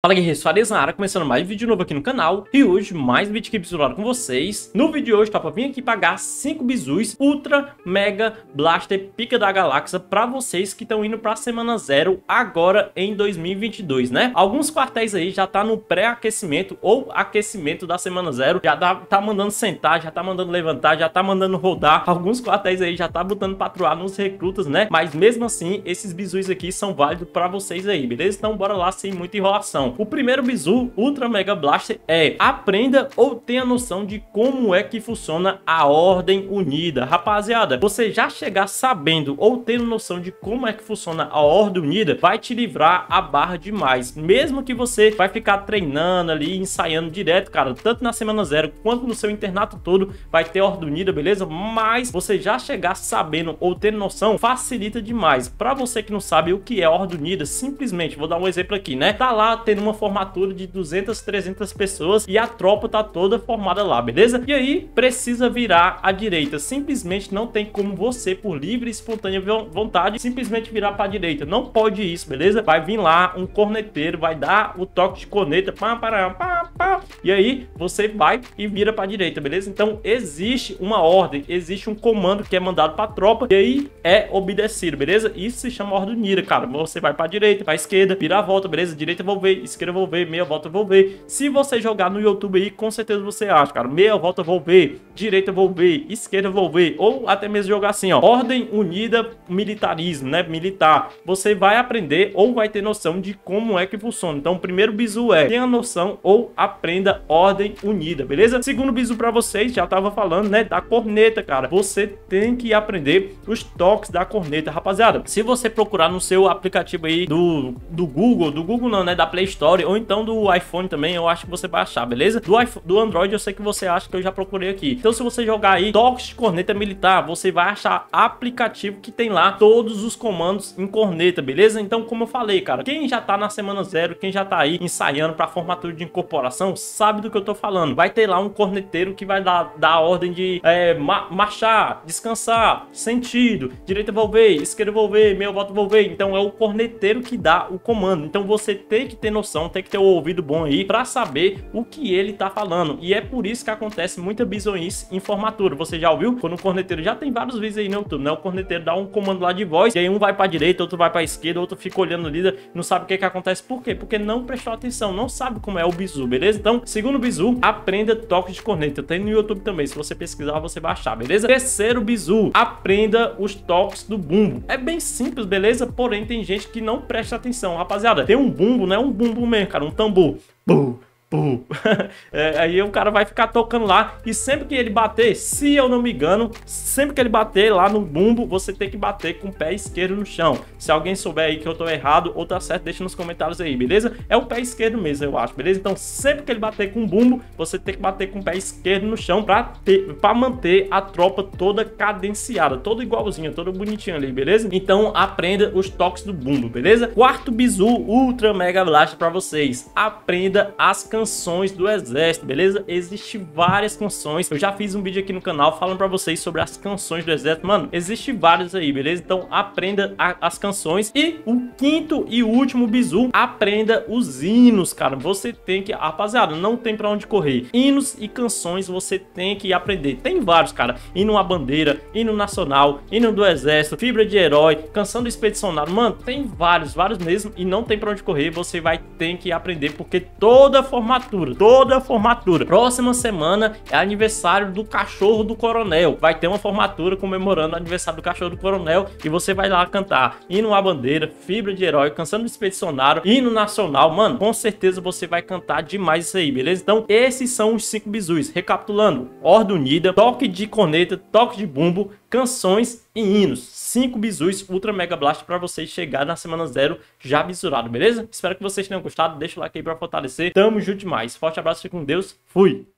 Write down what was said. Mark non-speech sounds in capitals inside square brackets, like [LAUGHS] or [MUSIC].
Fala guerreiros, Soares na área, começando mais vídeo novo aqui no canal E hoje mais bitkips do lado com vocês No vídeo de hoje tá pra vir aqui pagar 5 bizus Ultra Mega Blaster Pica da Galáxia Pra vocês que estão indo pra semana zero agora em 2022, né? Alguns quartéis aí já tá no pré-aquecimento ou aquecimento da semana zero Já tá, tá mandando sentar, já tá mandando levantar, já tá mandando rodar Alguns quartéis aí já tá botando patruar nos recrutas, né? Mas mesmo assim, esses bizus aqui são válidos pra vocês aí, beleza? Então bora lá sem muita enrolação o primeiro bizu Ultra Mega Blaster é aprenda ou tenha noção de como é que funciona a Ordem Unida. Rapaziada, você já chegar sabendo ou tendo noção de como é que funciona a Ordem Unida, vai te livrar a barra demais. Mesmo que você vai ficar treinando ali, ensaiando direto, cara, tanto na semana zero quanto no seu internato todo, vai ter Ordem Unida, beleza? Mas você já chegar sabendo ou tendo noção, facilita demais. Para você que não sabe o que é Ordem Unida, simplesmente, vou dar um exemplo aqui, né? Tá lá tendo numa formatura de 200, 300 pessoas e a tropa tá toda formada lá, beleza? E aí precisa virar à direita. Simplesmente não tem como você, por livre e espontânea vontade, simplesmente virar para a direita. Não pode isso, beleza? Vai vir lá um corneteiro, vai dar o toque de corneta, pá, pá, pá, e aí você vai e vira para a direita, beleza? Então existe uma ordem, existe um comando que é mandado para a tropa e aí é obedecido, beleza? Isso se chama ordem unida, cara. Você vai para direita, para esquerda, vira a volta, beleza? Direita vou ver, esquerda vou ver, meia volta vou ver. Se você jogar no YouTube aí, com certeza você acha, cara. Meia volta vou ver, direita vou ver, esquerda vou ver, ou até mesmo jogar assim, ó. Ordem unida militarismo, né? Militar. Você vai aprender ou vai ter noção de como é que funciona. Então, o primeiro bizu é tenha noção ou aprenda ordem unida, beleza? Segundo bisu para vocês, já tava falando, né, da corneta, cara. Você tem que aprender os toques da corneta, rapaziada. Se você procurar no seu aplicativo aí do, do Google, do Google não, né, da Play Store, ou então do iPhone também, eu acho que você vai achar, beleza? Do, iPhone, do Android eu sei que você acha que eu já procurei aqui. Então se você jogar aí toques de corneta militar, você vai achar aplicativo que tem lá todos os comandos em corneta, beleza? Então como eu falei, cara, quem já tá na semana zero, quem já tá aí ensaiando pra formatura de incorporação, sabe do que eu tô falando. Vai ter lá um corneteiro que vai dar, dar a ordem de é, ma marchar, descansar, sentido, direita volver, esquerda volver, meio voto volver. Então é o corneteiro que dá o comando. Então você tem que ter noção, tem que ter o um ouvido bom aí para saber o que ele tá falando. E é por isso que acontece muita bisonhice em formatura. Você já ouviu? Quando o corneteiro já tem vários vídeos aí no YouTube, né? O corneteiro dá um comando lá de voz, e aí um vai para direita, outro vai para esquerda, outro fica olhando o líder, não sabe o que que acontece. Por quê? Porque não prestou atenção, não sabe como é o bizu, beleza? Então, Segundo bizu, aprenda toque de corneta. Tem no YouTube também, se você pesquisar, você vai achar, beleza? Terceiro bizu, aprenda os toques do bumbo. É bem simples, beleza? Porém, tem gente que não presta atenção. Rapaziada, tem um bumbo, né? Um bumbo mesmo, cara, um tambor. Bum, [LAUGHS] É, aí o cara vai ficar tocando lá e sempre que ele bater, se eu não me engano, sempre que ele bater lá no bumbo, você tem que bater com o pé esquerdo no chão. Se alguém souber aí que eu tô errado ou tá certo, deixa nos comentários aí, beleza? É o pé esquerdo mesmo, eu acho, beleza? Então sempre que ele bater com o bumbo, você tem que bater com o pé esquerdo no chão pra, ter, pra manter a tropa toda cadenciada, toda igualzinha, toda bonitinha ali, beleza? Então aprenda os toques do bumbo, beleza? Quarto bizu ultra mega blast pra vocês. Aprenda as canções canções do exército, beleza? Existem várias canções. Eu já fiz um vídeo aqui no canal falando pra vocês sobre as canções do exército. Mano, Existem várias aí, beleza? Então aprenda a, as canções. E o quinto e último bizu, aprenda os hinos, cara. Você tem que... Rapaziada, não tem pra onde correr. Hinos e canções você tem que aprender. Tem vários, cara. Hino à bandeira, hino nacional, hino do exército, fibra de herói, canção do expedicionário. Mano, tem vários, vários mesmo. E não tem pra onde correr. Você vai ter que aprender porque toda formação formatura, toda a formatura. Próxima semana é aniversário do cachorro do coronel. Vai ter uma formatura comemorando o aniversário do cachorro do coronel e você vai lá cantar hino à bandeira, fibra de herói, cansando do expedicionário, hino nacional. Mano, com certeza você vai cantar demais isso aí, beleza? Então, esses são os cinco bizus. Recapitulando, Ordem Unida, toque de corneta, toque de bumbo, canções e hinos. 5 bisu's Ultra Mega Blast para vocês chegar na semana zero já bisurado, beleza? Espero que vocês tenham gostado. Deixa o like aí para fortalecer. Tamo junto demais. Forte abraço, fique com Deus. Fui!